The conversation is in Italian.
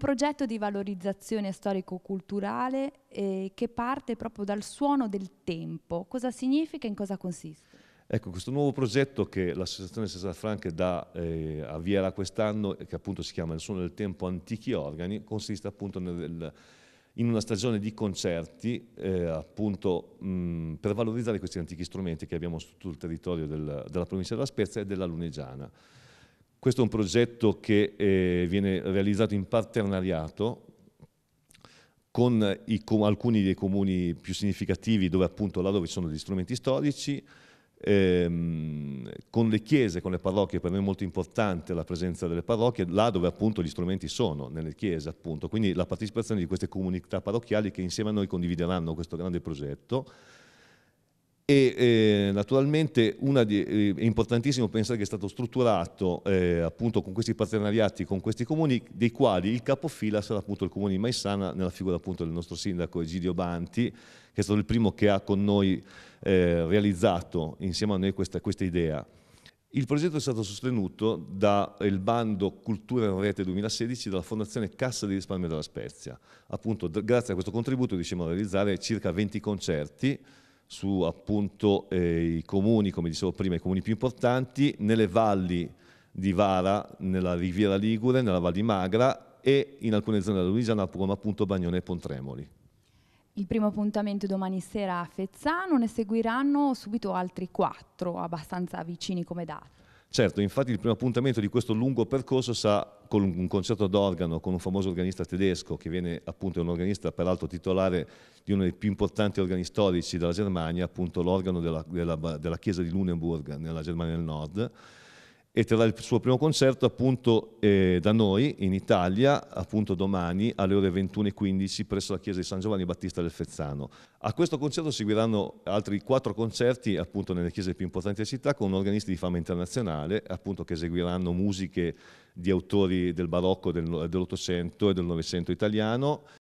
progetto di valorizzazione storico-culturale eh, che parte proprio dal suono del tempo. Cosa significa e in cosa consiste? Ecco, questo nuovo progetto che l'Associazione Cesar Franche dà, eh, avvierà quest'anno, eh, che appunto si chiama Il suono del tempo antichi organi, consiste appunto nel, in una stagione di concerti eh, appunto mh, per valorizzare questi antichi strumenti che abbiamo su tutto il territorio del, della provincia della Spezia e della Lunigiana. Questo è un progetto che eh, viene realizzato in partenariato con i, alcuni dei comuni più significativi dove appunto là dove ci sono gli strumenti storici, ehm, con le chiese, con le parrocchie, per me è molto importante la presenza delle parrocchie, là dove appunto gli strumenti sono, nelle chiese appunto, quindi la partecipazione di queste comunità parrocchiali che insieme a noi condivideranno questo grande progetto e eh, naturalmente di, eh, è importantissimo pensare che è stato strutturato eh, appunto con questi partenariati, con questi comuni, dei quali il capofila sarà appunto il comune di Maissana, nella figura appunto del nostro sindaco Egidio Banti, che è stato il primo che ha con noi eh, realizzato insieme a noi questa, questa idea. Il progetto è stato sostenuto dal eh, bando Cultura in Rete 2016 dalla Fondazione Cassa di Risparmio della Spezia. Appunto, grazie a questo contributo riusciamo a realizzare circa 20 concerti su appunto eh, i comuni, come dicevo prima, i comuni più importanti, nelle valli di Vara, nella Riviera Ligure, nella Val di Magra e in alcune zone della Luisiana come appunto Bagnone e Pontremoli. Il primo appuntamento domani sera a Fezzano, ne seguiranno subito altri quattro, abbastanza vicini come date. Certo, infatti il primo appuntamento di questo lungo percorso sarà con un concerto d'organo con un famoso organista tedesco che viene appunto un organista peraltro titolare di uno dei più importanti organi storici della Germania, appunto l'organo della, della, della chiesa di Lunenburg nella Germania del Nord e terrà il suo primo concerto appunto eh, da noi in Italia appunto domani alle ore 21.15 presso la chiesa di San Giovanni Battista del Fezzano. A questo concerto seguiranno altri quattro concerti appunto nelle chiese più importanti della città con organisti di fama internazionale appunto che eseguiranno musiche di autori del barocco dell'Ottocento e del Novecento italiano